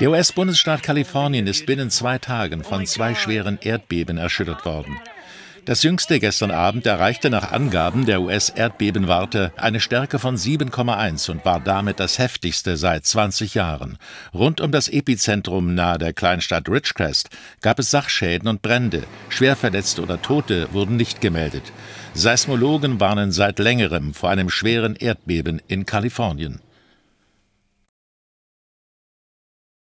Der US-Bundesstaat Kalifornien ist binnen zwei Tagen von zwei schweren Erdbeben erschüttert worden. Das jüngste gestern Abend erreichte nach Angaben der US-Erdbebenwarte eine Stärke von 7,1 und war damit das heftigste seit 20 Jahren. Rund um das Epizentrum nahe der Kleinstadt Ridgecrest gab es Sachschäden und Brände. Schwerverletzte oder Tote wurden nicht gemeldet. Seismologen warnen seit längerem vor einem schweren Erdbeben in Kalifornien.